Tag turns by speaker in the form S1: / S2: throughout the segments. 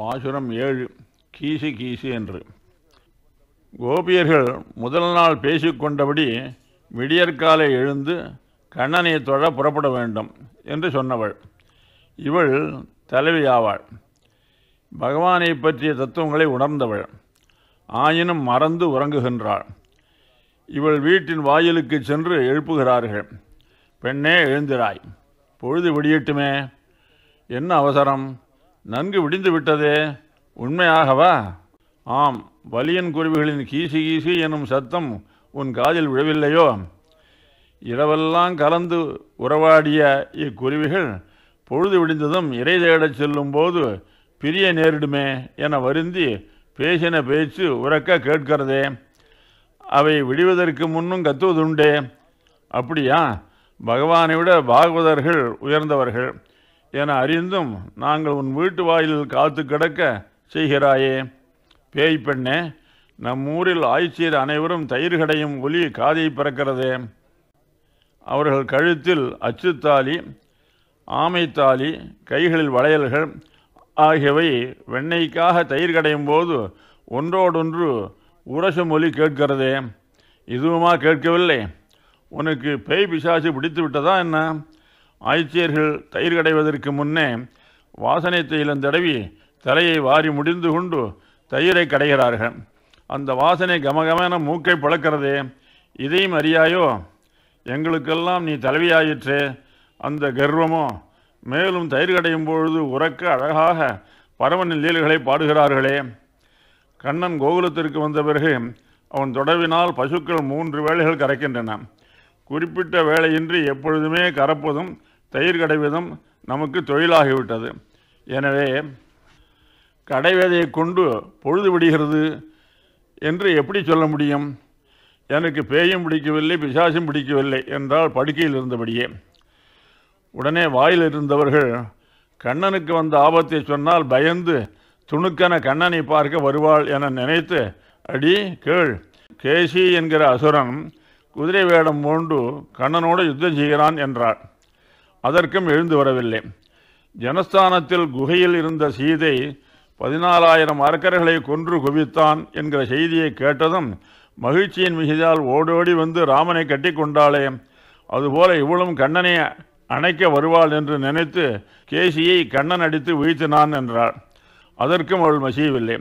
S1: பாசுரம் ஏழு கீசி கீசி என்று கோபியர்கள் முதல் நாள் பேசிக்கொண்டபடி விடியற்காலை எழுந்து கண்ணனை தொழ புறப்பட வேண்டும் என்று சொன்னவள் இவள் தலைவி ஆவாள் பகவானை பற்றிய தத்துவங்களை உணர்ந்தவள் ஆயினும் மறந்து உறங்குகின்றாள் இவள் வீட்டின் வாயிலுக்கு சென்று எழுப்புகிறார்கள் பெண்ணே எழுந்திராய் பொழுது விடியட்டுமே என்ன அவசரம் நன்கு விடிந்து விட்டதே உண்மையாகவா ஆம் வலியன் குருவிகளின் கீசி கீசி எனும் சத்தம் உன் காதில் விழவில்லையோ இரவெல்லாம் கலந்து உறவாடிய இக்குருவிகள் பொழுது விடிந்ததும் இறை தேடச் செல்லும்போது பிரிய நேரிடுமே என வருந்தி பேசின பேச்சு உறக்க கேட்கிறதே அவை விடுவதற்கு முன்னும் கத்துவதுண்டே அப்படியா பகவானை விட பாகவதர்கள் உயர்ந்தவர்கள் என அறிந்தும் நாங்கள் உன் வீட்டு வாயிலில் காத்து கிடக்க செய்கிறாயே பேய் பெண்ணே நம் ஊரில் ஆய்ச்சியர் அனைவரும் தயிர் கடையும் ஒலி காதை பிறக்கிறது அவர்கள் கழுத்தில் அச்சுத்தாலி ஆமைத்தாலி கைகளில் வளையல்கள் ஆகியவை வெண்ணெய்க்காக தயிர் கடையும் போது ஒன்றோடொன்று உரச ஒலி கேட்கிறதே இதுவுமா கேட்கவில்லை உனக்கு பேய் பிசாசு பிடித்து விட்டதா என்ன ஆய்ச்சியர்கள் தயிர் கடைவதற்கு முன்னே வாசனை தைலம் தடவி தலையை வாரி முடிந்து கொண்டு தயிரை கடைகிறார்கள் அந்த வாசனை கமகமான மூக்கை பழக்கிறதே இதையும் அறியாயோ எங்களுக்கெல்லாம் நீ தலைவியாயிற்றே அந்த கர்வமோ மேலும் தயிர் கடையும் பொழுது உறக்க அழகாக பரமன் லீல்களை பாடுகிறார்களே கண்ணன் கோகுலத்திற்கு வந்த பிறகு அவன் தொடவினால் பசுக்கள் மூன்று வேளைகள் கறக்கின்றன குறிப்பிட்ட வேலையின்றி எப்பொழுதுமே கறப்பதும் தயிர் கடைவிதம் நமக்கு தொழிலாகிவிட்டது எனவே கடைவேதையை கொண்டு பொழுது விடுகிறது என்று எப்படி சொல்ல முடியும் எனக்கு பேயும் பிடிக்கவில்லை பிசாசும் பிடிக்கவில்லை என்றால் படுக்கையில் இருந்தபடியே உடனே வாயில் இருந்தவர்கள் கண்ணனுக்கு வந்த ஆபத்தை சொன்னால் பயந்து துணுக்கென கண்ணனை பார்க்க வருவாள் என நினைத்து அடி கேள் கேசி என்கிற அசுரன் குதிரை வேடம் போண்டு கண்ணனோடு யுத்தம் செய்கிறான் என்றாள் அதற்கும் எழுந்து வரவில்லை ஜனஸ்தானத்தில் குகையில் இருந்த சீதை பதினாலாயிரம் அரக்கர்களை கொன்று குவித்தான் என்கிற செய்தியை கேட்டதும் மகிழ்ச்சியின் மிகுதியால் ஓடோடி வந்து ராமனை கட்டி கொண்டாளே அதுபோல இவளும் கண்ணனை அணைக்க வருவாள் என்று நினைத்து கேசியை கண்ணன் அடித்து வீழ்த்தினான் என்றாள் அதற்கும் அவள் மசியவில்லை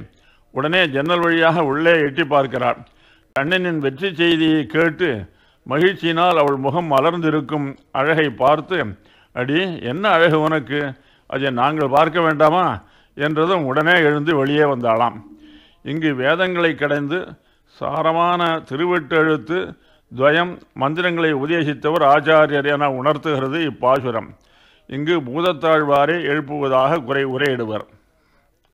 S1: உடனே ஜன்னல் வழியாக உள்ளே எட்டி பார்க்கிறாள் கண்ணனின் வெற்றி செய்தியை கேட்டு மகிழ்ச்சியினால் அவள் முகம் மலர்ந்திருக்கும் அழகை பார்த்து அடி என்ன அழகு உனக்கு அதை நாங்கள் பார்க்க வேண்டாமா என்றதும் உடனே எழுந்து வெளியே வந்தாளாம் இங்கு வேதங்களை கடைந்து சாரமான திருவெட்டு எழுத்து துவயம் மந்திரங்களை உபதேசித்தவர் ஆச்சாரியர் என உணர்த்துகிறது இப்பாசுரம் இங்கு பூதத்தாழ்வாரை எழுப்புவதாக குறை உரையிடுவர்